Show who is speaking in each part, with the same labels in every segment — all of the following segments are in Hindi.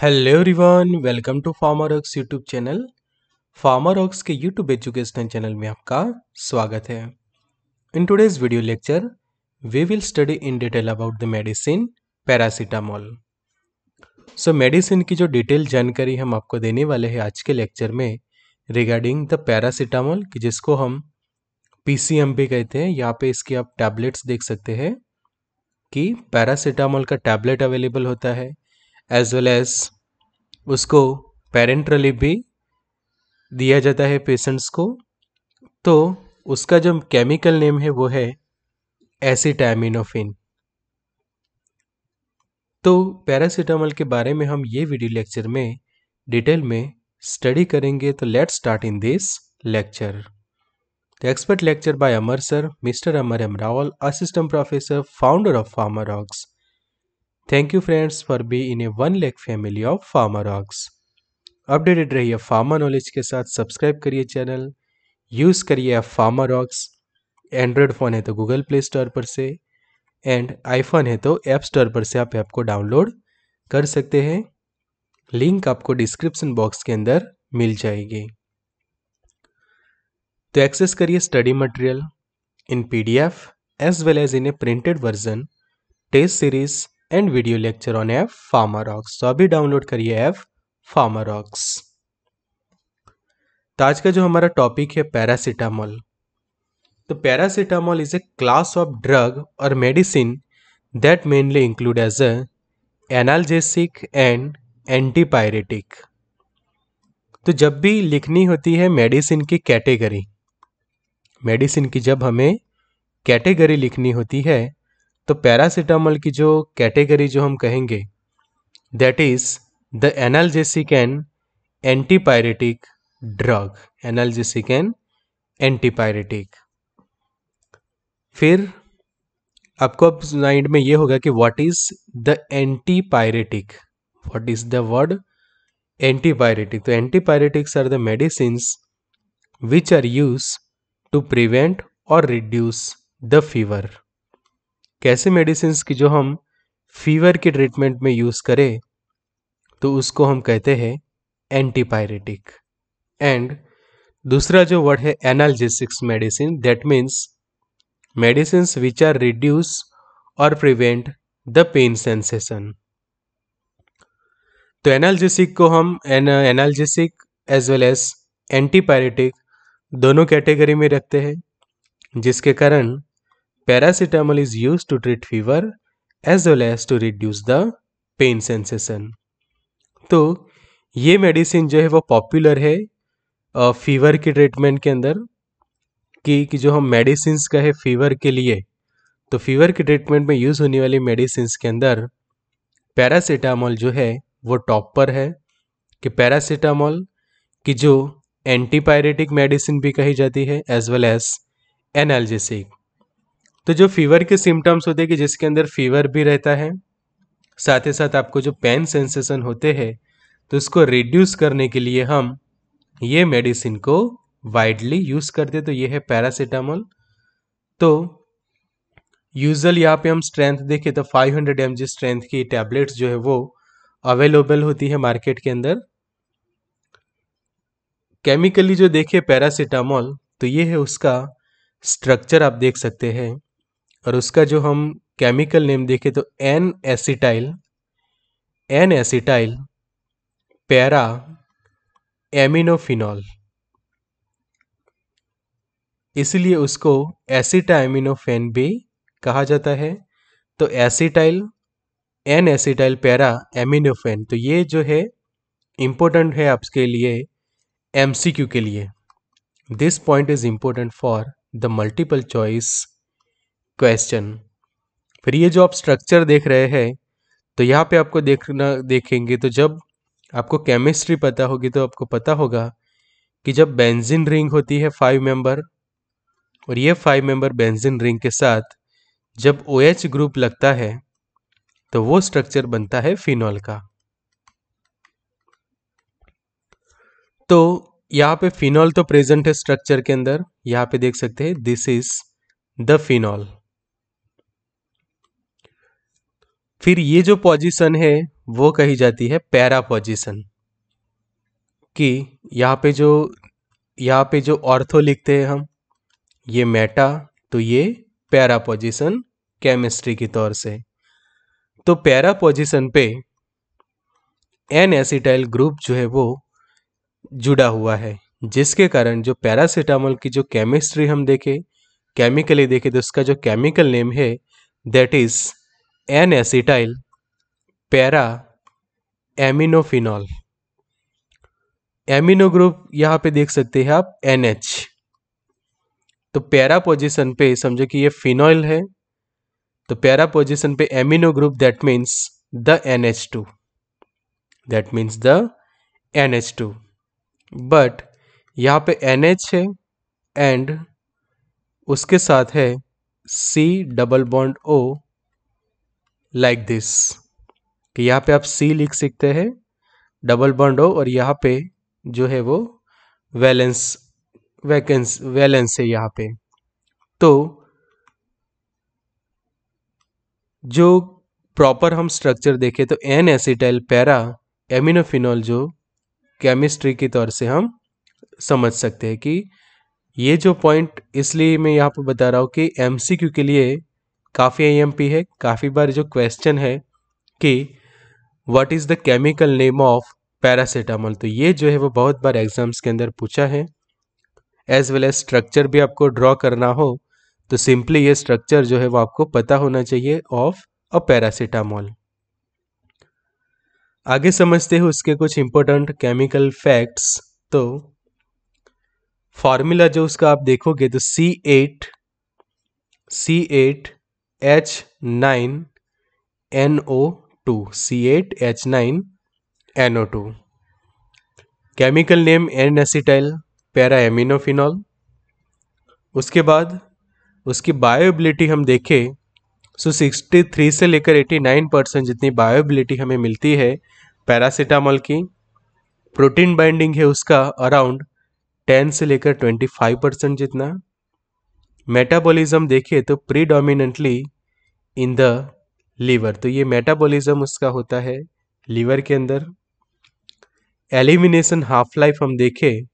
Speaker 1: Hello everyone welcome to Pharma Rocks YouTube channel Pharma Rocks के यूट्यूब एजुकेशनल चैनल में आपका स्वागत है in today's video lecture we will study in detail about the medicine paracetamol so medicine की जो डिटेल जानकारी हम आपको देने वाले हैं आज के लेक्चर में रिगार्डिंग द पैरासीटामोल जिसको हम पी भी कहते हैं यहाँ पे इसकी आप टैबलेट्स देख सकते हैं कि पैरासीटामोल का टैबलेट अवेलेबल होता है एज वेल एज उसको पेरेंट रिलीफ भी दिया जाता है पेशेंट्स को तो उसका जो केमिकल नेम है वो है एसिटामिनोफिन तो पैरासीटामोल के बारे में हम ये वीडियो लेक्चर में डिटेल में स्टडी करेंगे तो let's start in this lecture expert lecture by Amar sir mister Amar M Rawal assistant professor founder of Pharma Rocks thank you friends for be in a one lake family of Pharma Rocks updated रहिए फार्मा नॉलेज के साथ सब्सक्राइब करिए चैनल यूज़ करिए आप फार्मा रॉक्स एंड्रॉयड फ़ोन है तो गूगल प्ले स्टोर पर से एंड आईफोन है तो ऐप स्टोर पर से आप ऐप को डाउनलोड कर सकते हैं लिंक आपको डिस्क्रिप्शन बॉक्स के अंदर मिल जाएगी तो एक्सेस करिए study material in PDF as well as in a printed version test series and video lecture on app Pharma Rocks तो अभी डाउनलोड करिए ऐप फार्मारॉक्स तो आज का जो हमारा टॉपिक है पैरासिटामोल तो paracetamol is a class of drug और medicine that mainly include as a analgesic and antipyretic तो जब भी लिखनी होती है मेडिसिन की कैटेगरी मेडिसिन की जब हमें कैटेगरी लिखनी होती है तो पैरासीटामोल की जो कैटेगरी जो हम कहेंगे that is the analgesic and antipyretic drug analgesic and antipyretic फिर आपको अब माइंड में ये होगा कि what is the antipyretic what is the word antipyretic तो antipyretics are the medicine which are use to prevent और रिड्यूस द फीवर कैसे मेडिसिन की जो हम फीवर के ट्रीटमेंट में यूज़ करें तो उसको हम कहते हैं एंटीपायरेटिक एंड दूसरा जो वर्ड है analgesics medicine that means medicine which are reduce और प्रिवेंट द पेन सेंसेशन तो एनालजेसिक को हम analgesic as well as antipyretic दोनों कैटेगरी में रखते हैं जिसके कारण Paracetamol is used to treat fever as well as to reduce the pain sensation. तो ये मेडिसिन जो है वो पॉपुलर है फीवर के ट्रीटमेंट के अंदर कि कि जो हम मेडिसिन कहे फीवर के लिए तो फीवर के ट्रीटमेंट में यूज़ होने वाली मेडिसिन के अंदर पैरासीटामॉल जो है वो टॉप पर है कि पैरासीटामॉल की जो एंटीपायरेटिक मेडिसिन भी कही जाती है एज वेल एज एनाल्जेसिक तो जो फीवर के सिम्टम्स होते हैं कि जिसके अंदर फीवर भी रहता है साथ ही साथ आपको जो पेन सेंसेशन होते हैं तो उसको रिड्यूस करने के लिए हम ये मेडिसिन को वाइडली यूज़ करते तो ये है पैरासीटामोल तो यूजल यहाँ पे हम स्ट्रेंथ देखें तो 500 हंड्रेड स्ट्रेंथ की टैबलेट्स जो है वो अवेलेबल होती है मार्केट के अंदर केमिकली जो देखे पैरासीटामोल तो ये है उसका स्ट्रक्चर आप देख सकते हैं और उसका जो हम केमिकल नेम देखें तो N acetyl N acetyl para aminophenol इसलिए उसको एसिटा एमिनोफेन भी कहा जाता है तो acetyl N acetyl para aminophen तो ये जो है इम्पोर्टेंट है आपके लिए एमसीक्यू के लिए this point is important for the multiple choice question फिर ये जो आप स्ट्रक्चर देख रहे हैं तो यहाँ पे आपको देखना देखेंगे तो जब आपको केमिस्ट्री पता होगी तो आपको पता होगा कि जब बेंजीन रिंग होती है फाइव मेंबर और ये फाइव मेंबर बेंजिन रिंग के साथ जब ओ OH ग्रुप लगता है तो वो स्ट्रक्चर बनता है फिनॉल का तो यहाँ पे फिनॉल तो प्रेजेंट है स्ट्रक्चर के अंदर यहाँ पे देख सकते हैं दिस इज द फिनॉल फिर ये जो पोजीशन है वो कही जाती है पैरा पोजीशन कि यहाँ पे जो यहाँ पे जो ऑर्थो लिखते हैं हम ये मेटा तो ये पैरा पोजीशन केमिस्ट्री के तौर से तो पैरा पोजीशन पे एन एसिटाइल ग्रुप जो है वो जुड़ा हुआ है जिसके कारण जो पैरासीटामोल की जो केमिस्ट्री हम देखें केमिकली देखें तो उसका जो केमिकल नेम है that is N acetyl para aminophenol amino group यहाँ पे देख सकते हैं आप एन एच तो पैरा पोजिशन पे समझो कि ये फिनॉइल है तो पैरा पोजिशन पे amino group that means the N H two that means the N H two but यहाँ पे एन एच है एंड उसके साथ है C double bond O like this कि यहाँ पे आप सी लिख सकते हैं डबल बॉन्ड हो और यहाँ पे जो है वो वैलेंस वैकेंस वैलेंस है यहाँ पे तो जो प्रॉपर हम स्ट्रक्चर देखें तो एन एसिटाइल पैरा एमिनोफिनॉल जो केमिस्ट्री की तौर से हम समझ सकते हैं कि ये जो पॉइंट इसलिए मैं यहाँ पर बता रहा हूँ कि एमसीक्यू के लिए काफ़ी आई है काफ़ी बार जो क्वेश्चन है कि what is the chemical name of paracetamol तो ये जो है वो बहुत बार एग्जाम्स के अंदर पूछा है एज वेल एज स्ट्रक्चर भी आपको ड्रॉ करना हो तो सिंपली ये स्ट्रक्चर जो है वो आपको पता होना चाहिए ऑफ अ पैरासीटामोल आगे समझते हैं उसके कुछ इंपॉर्टेंट केमिकल फैक्ट्स तो फॉर्मूला जो उसका आप देखोगे तो C8 C8 H nine N O two C eight H nine N O two chemical name N acetyl para aminophenol उसके बाद उसकी बायोबिलिटी हम देखें सो सिक्सटी थ्री से लेकर एटी नाइन परसेंट जितनी बायोबिलिटी हमें मिलती है पैरासीटामॉल की प्रोटीन बाइंडिंग है उसका अराउंड टेन से लेकर ट्वेंटी फाइव परसेंट जितना मेटाबॉलिज्म देखें तो प्रीडोमिनेंटली इन द लीवर तो ये मेटाबॉलिज्म उसका होता है लीवर के अंदर एलिमिनेशन हाफ लाइफ हम देखें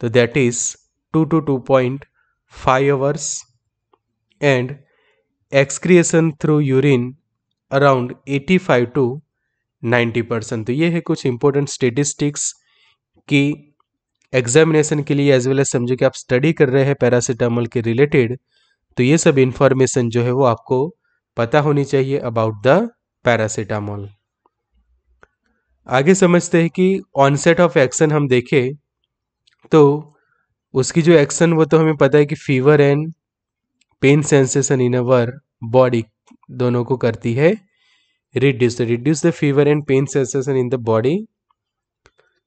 Speaker 1: तो that is two two two point five hours and excretion through urine around eighty five to ninety percent तो ये है कुछ इंपॉर्टेंट स्टेटिस्टिक्स की एग्जामिनेशन के लिए एज वेल एज समझो कि आप स्टडी कर रहे हैं पैरासीटामोल के रिलेटेड तो ये सब इंफॉर्मेशन जो है वो आपको पता होनी चाहिए अबाउट द पैरासीटामोल आगे समझते हैं कि ऑनसेट ऑफ एक्शन हम देखें तो उसकी जो एक्शन वो तो हमें पता है कि fever and pain sensation in our body दोनों को करती है reduce reduce the fever and pain sensation in the body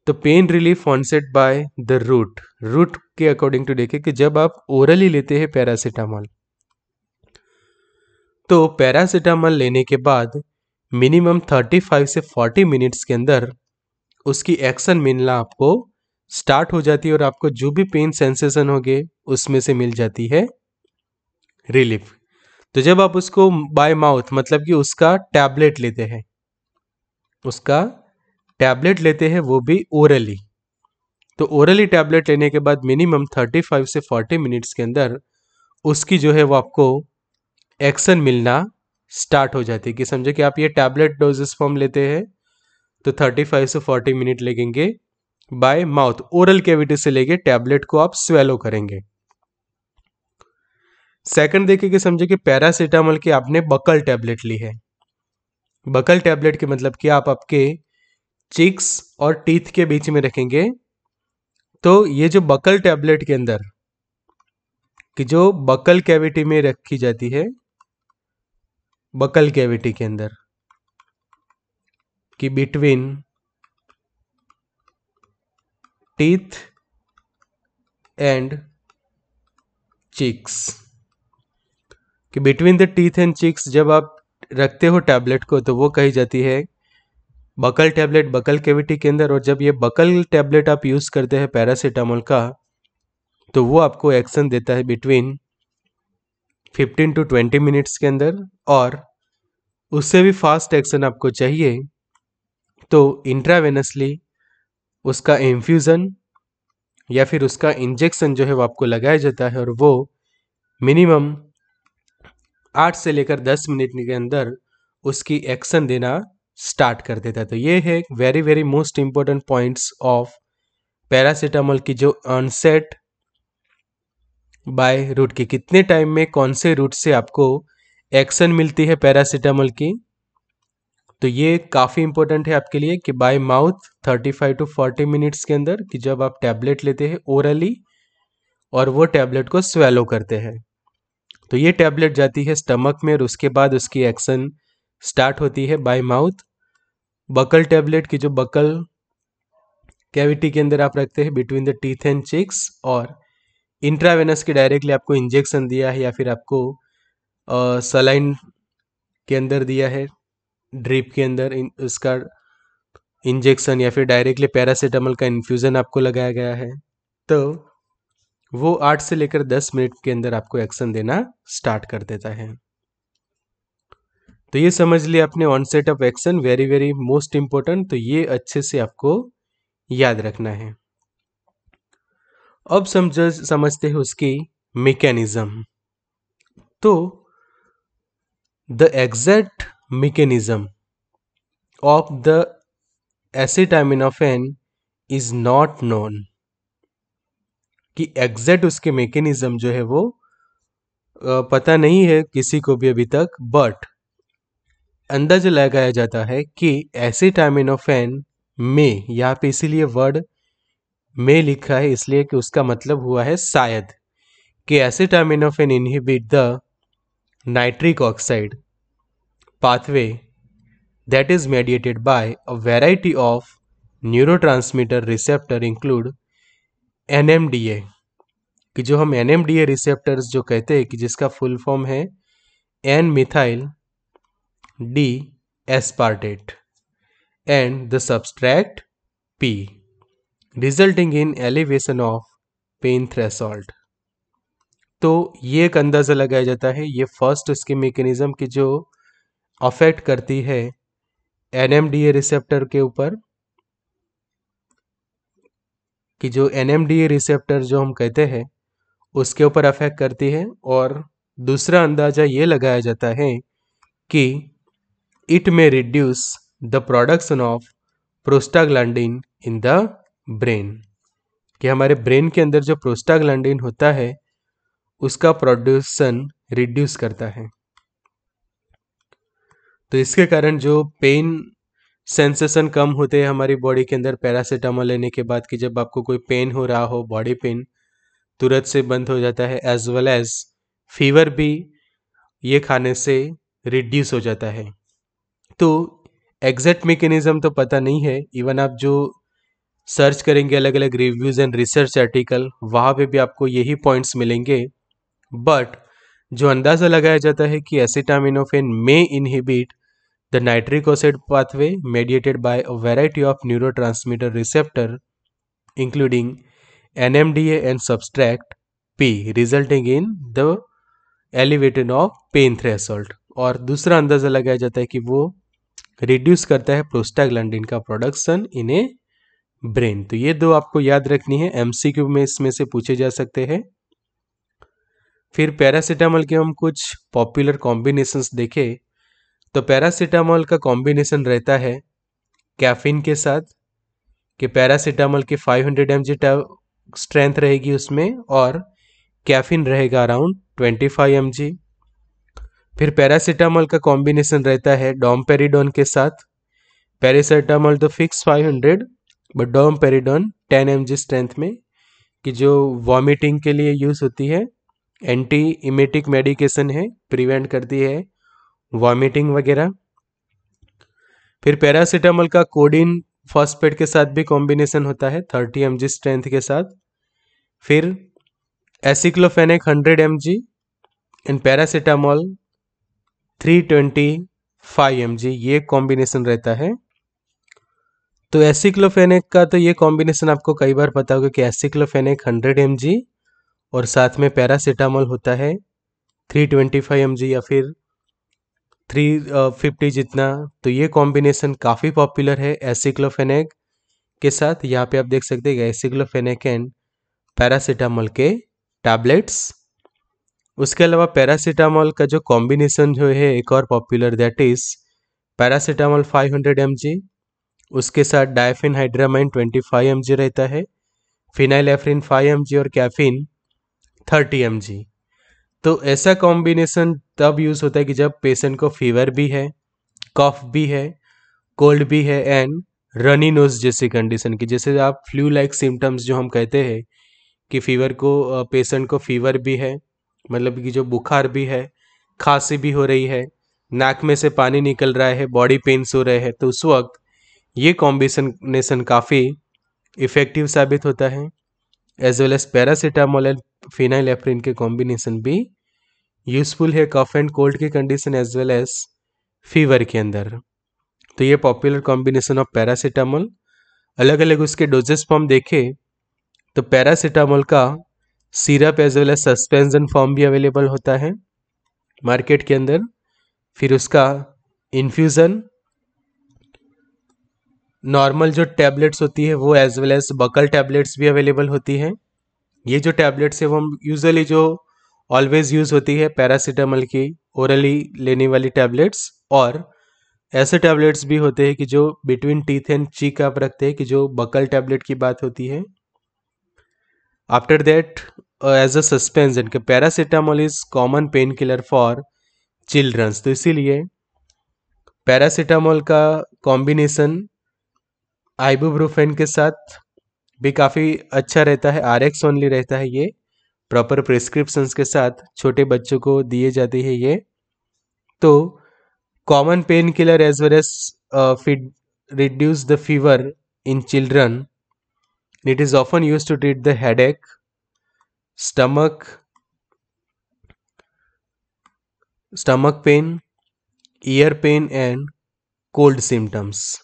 Speaker 1: तो pain relief onset by the route route के अकॉर्डिंग टू देखें कि जब आप ओरली लेते हैं पैरासीटामॉल तो पैरासीटामॉल लेने के बाद मिनिमम 35 से 40 मिनट्स के अंदर उसकी एक्शन मिलना आपको स्टार्ट हो जाती है और आपको जो भी पेन सेंसेशन हो गए उसमें से मिल जाती है रिलीफ तो जब आप उसको बाय माउथ मतलब कि उसका टैबलेट लेते हैं उसका टैबलेट लेते हैं वो भी ओरली तो ओरली टैबलेट लेने के बाद मिनिमम 35 से 40 मिनट्स के अंदर उसकी जो है वो आपको एक्शन मिलना स्टार्ट हो जाती है कि समझे कि आप ये टैबलेट डोजेस फॉर्म लेते हैं तो 35 से 40 मिनट लगेंगे बाय माउथ ओरल कैविटी से लेके टैबलेट को आप स्वेलो करेंगे सेकंड देखे कि समझे कि पैरासीटामोल की आपने बकल टैबलेट ली है बकल टैबलेट के मतलब कि आप आपके चिक्स और टीथ के बीच में रखेंगे तो ये जो बकल टैबलेट के अंदर कि जो बकल कैविटी में रखी जाती है बकल कैविटी के अंदर कि बिटवीन टीथ एंड चिक्स कि between the teeth and cheeks जब आप रखते हो टैबलेट को तो वो कही जाती है बकल टैबलेट बकल कैविटी के अंदर और जब ये बकल टैबलेट आप यूज़ करते हैं पैरासीटामोल का तो वो आपको एक्शन देता है बिटवीन 15 टू 20 मिनट्स के अंदर और उससे भी फास्ट एक्शन आपको चाहिए तो इंट्रावेनसली उसका इन्फ्यूज़न या फिर उसका इंजेक्शन जो है वो आपको लगाया जाता है और वो मिनिमम आठ से लेकर दस मिनट के अंदर उसकी एक्शन देना स्टार्ट कर देता है तो ये है very very most important points of paracetamol की जो ऑनसेट बाय रूट की कितने टाइम में कौन से रूट से आपको एक्शन मिलती है पैरासीटामोल की तो ये काफ़ी इंपॉर्टेंट है आपके लिए कि बाय माउथ 35 टू 40 मिनट्स के अंदर कि जब आप टैबलेट लेते हैं ओरली और वो टैबलेट को स्वेलो करते हैं तो ये टैबलेट जाती है स्टमक में और उसके बाद उसकी एक्शन स्टार्ट होती है बाय माउथ बकल टेबलेट की जो बकल कैविटी के अंदर आप रखते हैं between the teeth and cheeks और इंट्रावेनस के डायरेक्टली आपको इंजेक्शन दिया है या फिर आपको सलाइन के अंदर दिया है ड्रिप के अंदर इन, उसका इंजेक्शन या फिर डायरेक्टली पैरासीटामोल का इन्फ्यूज़न आपको लगाया गया है तो वो आठ से लेकर दस मिनट के अंदर आपको एक्शन देना स्टार्ट कर देता है तो ये समझ लिया आपने onset of action very very most important तो ये अच्छे से आपको याद रखना है अब समझ समझते हैं उसकी मेकेनिज्म तो the exact mechanism of the acetaminophen is not known कि एग्जैक्ट उसके मेकेनिज्म जो है वो पता नहीं है किसी को भी अभी तक बट अंदाज़ा लगाया जाता है कि ऐसे टाइमिनोफेन में यहाँ पे इसीलिए वर्ड में लिखा है इसलिए कि उसका मतलब हुआ है शायद कि acetaminophen inhibit the nitric oxide pathway that is mediated by a variety of neurotransmitter receptor include NMDA कि जो हम NMDA रिसेप्टर्स जो कहते हैं कि जिसका फुल फॉर्म है N methyl D aspartate and the substrate P resulting in elevation of pain threshold तो ये एक अंदाज़ा लगाया जाता है ये फर्स्ट उसके मेकेनिज़्म की जो अफेक्ट करती है एन रिसेप्टर के ऊपर कि जो एन रिसेप्टर जो हम कहते हैं उसके ऊपर अफेक्ट करती है और दूसरा अंदाज़ा ये लगाया जाता है कि it may reduce the production of prostaglandin in the brain कि हमारे ब्रेन के अंदर जो प्रोस्टाग्लैंडिन होता है उसका प्रोड्यूसन रिड्यूस करता है तो इसके कारण जो पेन सेंसेशन कम होते हैं हमारी बॉडी के अंदर पैरासीटामोल लेने के बाद कि जब आपको कोई पेन हो रहा हो बॉडी पेन तुरंत से बंद हो जाता है एज वेल एज फीवर भी ये खाने से रिड्यूस हो जाता है तो एग्जैक्ट मेकेनिज़्म तो पता नहीं है इवन आप जो सर्च करेंगे अलग अलग रिव्यूज़ एंड रिसर्च आर्टिकल वहाँ पे भी आपको यही पॉइंट्स मिलेंगे बट जो अंदाज़ा लगाया जाता है कि acetaminophen may inhibit the nitric oxide pathway mediated by a variety of neuro receptor including NMDA and substance P resulting in the elevated of pain threshold और दूसरा अंदाज़ा लगाया जाता है कि वो रिड्यूस करता है प्रोस्टाग्लैंडिन का प्रोडक्शन इन ए ब्रेन तो ये दो आपको याद रखनी है एमसीक्यू में इसमें से पूछे जा सकते हैं फिर पैरासिटामॉल के हम कुछ पॉपुलर कॉम्बिनेशंस देखें तो पैरासिटामॉल का कॉम्बिनेशन रहता है कैफीन के साथ कि पैरासिटामॉल के 500 हंड्रेड एम स्ट्रेंथ रहेगी उसमें और कैफीन रहेगा अराउंड 25 फाइव फिर पैरासीटामोल का कॉम्बिनेशन रहता है डोमपेरिडोन के साथ पैरासीटामोल तो fix 500 but domperidone ten M strength में कि जो वॉमिटिंग के लिए यूज़ होती है एंटी इमेटिक मेडिकेशन है प्रिवेंट करती है वॉमिटिंग वगैरह फिर पैरासीटामोल का कोडिन फॉस्पेट के साथ भी कॉम्बिनेशन होता है 30 एम स्ट्रेंथ के साथ फिर aceclofenac 100 M and paracetamol three twenty five M G ये कॉम्बिनेशन रहता है तो एसिक्लोफेनेक का तो ये कॉम्बिनेशन आपको कई बार पता होगा कि एसिक्लोफेनेक हंड्रेड एम जी और साथ में पैरासिटामोल होता है three twenty five M G या फिर थ्री फिफ्टी uh, जितना तो ये कॉम्बिनेशन काफ़ी पॉपुलर है एसिक्लोफेनेक के साथ यहाँ पे आप देख सकते हैं एसिक्लोफेनेक एंड पैरासिटामोल के टैबलेट्स उसके अलावा पैरासीटामॉल का जो कॉम्बिनेशन जो है एक और popular that is paracetamol 500 hundred उसके साथ डायफिन हाइड्रामाइन 25 फाइव रहता है फिनाइल एफ्रिन 5 और कैफिन 30 एम तो ऐसा कॉम्बिनेशन तब यूज़ होता है कि जब पेशेंट को फीवर भी है कफ भी है कोल्ड भी है एंड रनी नोज जैसी कंडीशन की जैसे आप फ्लू लाइक सिम्टम्स जो हम कहते हैं कि फीवर को पेशेंट uh, को फीवर भी है मतलब कि जो बुखार भी है खांसी भी हो रही है नाक में से पानी निकल रहा है बॉडी पेन्स हो रहे हैं तो उस वक्त ये कॉम्बिनेशन काफ़ी इफ़ेक्टिव साबित होता है as well as paracetamol and phenylephrine के कॉम्बिनेसन भी यूजफुल है कफ एंड कोल्ड की condition as well as fever के अंदर तो ये पॉपुलर कॉम्बिनेशन ऑफ पैरासीटामोल अलग अलग उसके डोजेस फॉर्म देखे देखें तो पैरासीटामोल का syrup as well as suspension form भी अवेलेबल होता है मार्केट के अंदर फिर उसका इन्फ्यूज़न नॉर्मल जो टैबलेट्स होती है वो as well as buccal tablets भी अवेलेबल होती है ये जो टैबलेट्स है वो हम यूजली जो ऑलवेज यूज़ होती है पैरासीटामल की ओरली लेने वाली टैबलेट्स और ऐसे टैबलेट्स भी होते हैं कि जो बिटवीन टीथ एंड चीक आप रखते हैं कि जो बकल टैबलेट की बात होती है after that as a suspension and paracetamol is common pain killer for childrens तो इसीलिए पैरासीटामोल का कॉम्बिनेशन आइबोब्रोफेन के साथ भी काफ़ी अच्छा रहता है आर एक्स ओनली रहता है ये प्रॉपर प्रिस्क्रिप्शंस के साथ छोटे बच्चों को दिए जाते हैं ये तो common pain killer as well as fit reduce the fever in children and It is often used to treat the headache, stomach, stomach pain, ear pain and cold symptoms.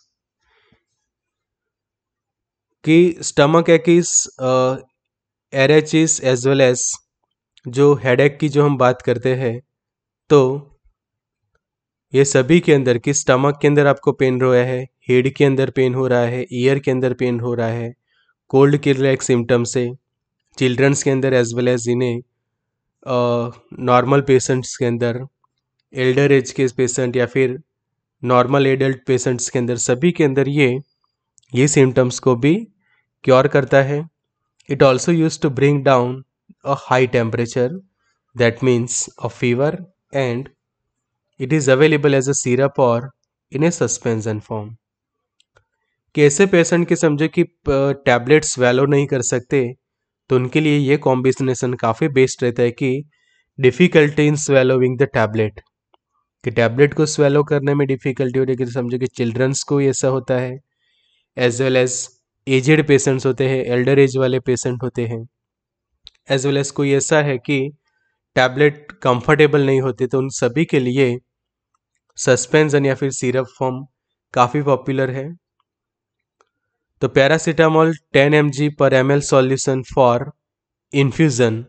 Speaker 1: ki stomach ache is uh, rhs as well as जो हेडेक की जो हम बात करते हैं तो ये सभी के अंदर कि स्टमक के अंदर आपको पेन हो रहा है हेड के अंदर पेन हो रहा है ईयर के अंदर पेन हो रहा है कोल्ड की लाइक सिम्टम्स है चिल्ड्रंस के अंदर एज वेल एज इन्हें नॉर्मल पेशेंट्स के अंदर एल्डर एज के पेशेंट या फिर नॉर्मल एडल्ट पेशेंट्स के अंदर सभी के अंदर ये ये सिम्टम्स को भी क्योर करता है it also use to bring down a high temperature that means a fever and it is available as a syrup और इन ए suspension फॉर्म कैसे पेशेंट के समझे कि टैबलेट स्वेलो नहीं कर सकते तो उनके लिए ये कॉम्बिनेशन काफ़ी बेस्ट रहता है कि difficulty in swallowing the tablet कि टैबलेट को स्वेलो करने में डिफ़िकल्टी होती है समझो कि चिल्ड्रंस को ऐसा होता है as well as aged patients होते हैं एल्डर एज वाले पेशेंट होते हैं एज वेल एज कोई ऐसा है कि टैबलेट कंफर्टेबल नहीं होते तो उन सभी के लिए सस्पेंसन या फिर सिरप फॉर्म काफ़ी पॉपुलर है तो paracetamol M G per M L solution for infusion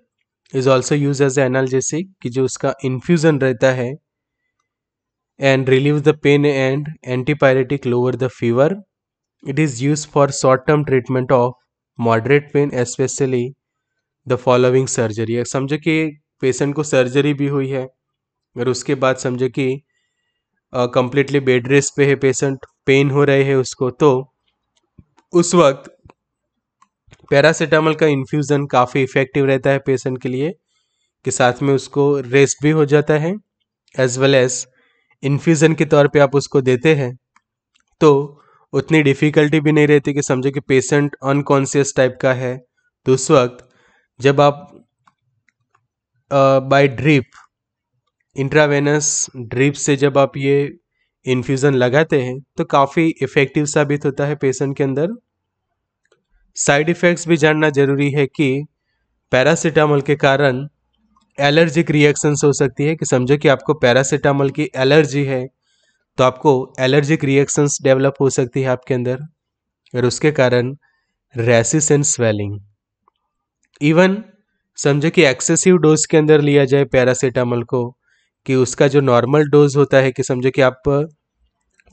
Speaker 1: is also use as analgesic कि जो उसका इन्फ्यूज़न रहता है and relieve the pain and antipyretic lower the fever it is use for short term treatment of moderate pain especially the following surgery समझो कि पेशेंट को सर्जरी भी हुई है और उसके बाद समझो कि कंप्लीटली बेड रेस्ट पे है पेशेंट पेन हो रहे हैं उसको तो उस वक्त पैरासीटामोल का इन्फ्यूज़न काफ़ी इफ़ेक्टिव रहता है पेशेंट के लिए के साथ में उसको रेस्ट भी हो जाता है एज वेल एज इन्फ्यूज़न के तौर पे आप उसको देते हैं तो उतनी डिफ़िकल्टी भी नहीं रहती कि समझो कि पेशेंट अनकॉन्शियस टाइप का है तो उस वक्त जब आप बाय ड्रिप इंट्रावेनस ड्रिप से जब आप ये इन्फ्यूज़न लगाते हैं तो काफ़ी इफ़ेक्टिव साबित होता है पेशेंट के अंदर साइड इफ़ेक्ट्स भी जानना ज़रूरी है कि पैरासीटामोल के कारण एलर्जिक रिएक्शंस हो सकती है कि समझो कि आपको पैरासीटामोल की एलर्जी है तो आपको एलर्जिक रिएक्शंस डेवलप हो सकती है आपके अंदर और उसके कारण रेसिस एंड स्वेलिंग इवन समझो कि एक्सेसिव डोज के अंदर लिया जाए पैरासीटामोल को कि उसका जो नॉर्मल डोज होता है कि समझो कि आप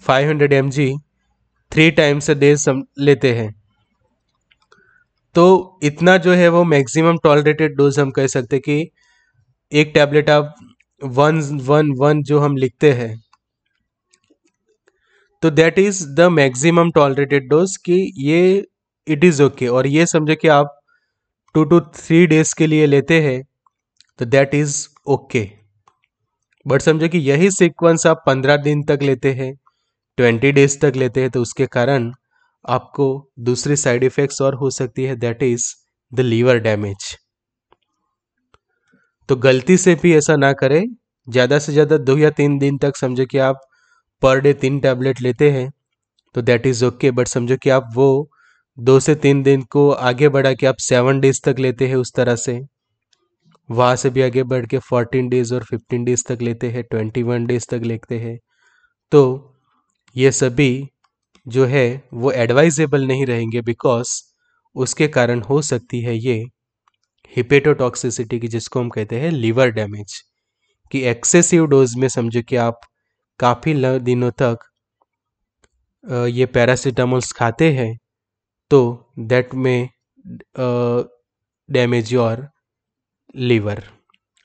Speaker 1: five hundred M G three times a day some लेते हैं तो इतना जो है वो मैक्सिमम टॉलरेटेड डोज हम कह सकते कि एक टैबलेट आप वन वन वन जो हम लिखते हैं तो that is the maximum tolerated dose कि ये इट इज़ ओके और ये समझे कि आप टू टू थ्री डेज के लिए लेते हैं तो दैट इज़ ओके बट समझो कि यही सीक्वेंस आप पंद्रह दिन तक लेते हैं ट्वेंटी डेज तक लेते हैं तो उसके कारण आपको दूसरी साइड इफेक्ट्स और हो सकती है that is the liver damage तो गलती से भी ऐसा ना करें ज़्यादा से ज़्यादा दो या तीन दिन तक समझो कि आप पर डे तीन टैबलेट लेते हैं तो दैट इज़ ओके बट समझो कि आप वो दो से तीन दिन को आगे बढ़ा के आप सेवन डेज तक लेते हैं उस तरह से वहाँ से भी आगे बढ़ के फोर्टीन डेज और फिफ्टीन डेज तक लेते हैं ट्वेंटी वन डेज तक लेते हैं तो ये सभी जो है वो एडवाइजेबल नहीं रहेंगे बिकॉज उसके कारण हो सकती है ये हिपेटोटॉक्सिसिटी की जिसको हम कहते हैं लीवर डैमेज कि एक्सेसिव डोज में समझो कि आप काफ़ी दिनों तक ये पैरासीटामोल्स खाते हैं तो दैट में डैमेज योर लीवर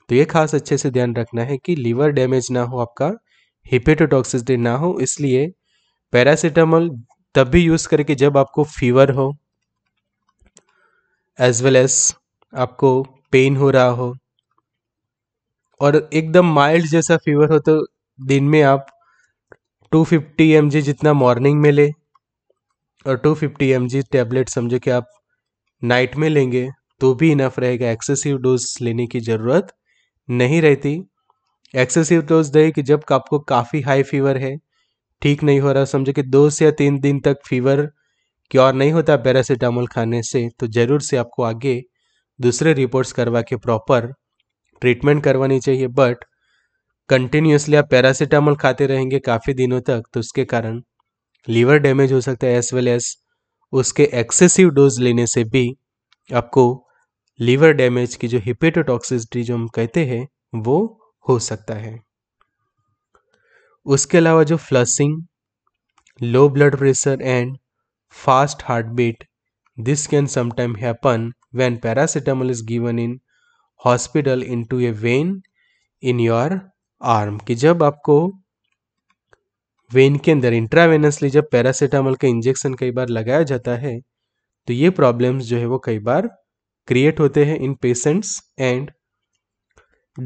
Speaker 1: तो ये खास अच्छे से ध्यान रखना है कि लीवर डैमेज ना हो आपका हिपेटोटॉक्सिसिटी ना हो इसलिए पैरासीटामोल तब भी यूज़ करके जब आपको फीवर हो एज वेल एज आपको पेन हो रहा हो और एकदम माइल्ड जैसा फीवर हो तो दिन में आप 250 फिफ्टी जितना मॉर्निंग में ले और 250 फिफ्टी टैबलेट समझो कि आप नाइट में लेंगे तो भी इनफ रहेगा एक्सेसिव डोज लेने की ज़रूरत नहीं रहती एक्सेसिव डोज दे कि जब आपको काफ़ी हाई फीवर है ठीक नहीं हो रहा समझो कि दो से या तीन दिन तक फीवर क्योर नहीं होता पैरासीटामोल खाने से तो ज़रूर से आपको आगे दूसरे रिपोर्ट्स करवा के प्रॉपर ट्रीटमेंट करवानी चाहिए बट कंटिन्यूसली आप पैरासीटामोल खाते रहेंगे काफ़ी दिनों तक तो उसके कारण लीवर डैमेज हो सकता है एज वेल एज उसके एक्सेसिव डोज लेने से भी आपको लीवर डैमेज की जो हिपेटोटॉक्सिसिटी जो हम कहते हैं वो हो सकता है उसके अलावा जो flushing low blood pressure and fast heart beat this can sometime happen when when is given in hospital into a vein in your arm कि जब आपको वेन के अंदर इंट्रावेनसली जब पैरासीटामोल का इंजेक्शन कई बार लगाया जाता है तो ये प्रॉब्लम्स जो है वो कई बार क्रिएट होते हैं in patients and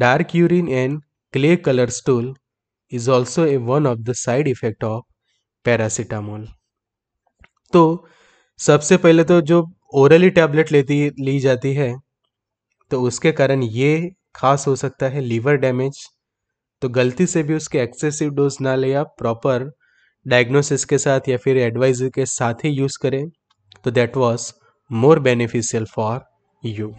Speaker 1: dark urine and clay colour stool is also a one of the side effect of paracetamol तो सबसे पहले तो जो ओरली टैबलेट लेती ली जाती है तो उसके कारण ये खास हो सकता है लीवर डैमेज तो गलती से भी उसके एक्सेसिव डोज ना ले आप प्रॉपर डायग्नोसिस के साथ या फिर एडवाइजर के साथ ही यूज़ करें तो that was more beneficial for you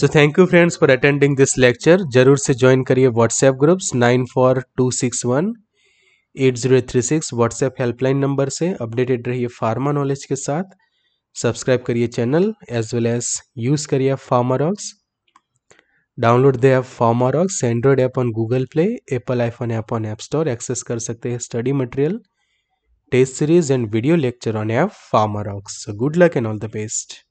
Speaker 1: so thank you friends for attending this lecture जरूर से ज्वाइन करिए WhatsApp groups nine four two six one eight zero three six WhatsApp helpline number से अपडेटेड रहिए फार्मा नॉलेज के साथ सब्सक्राइब करिए channel as well as use करिए Pharmarocks download the app Pharmarocks Android app on Google Play Apple iPhone app on App Store access कर सकते हैं study material test series and video lecture on app Pharmarocks good luck and all the best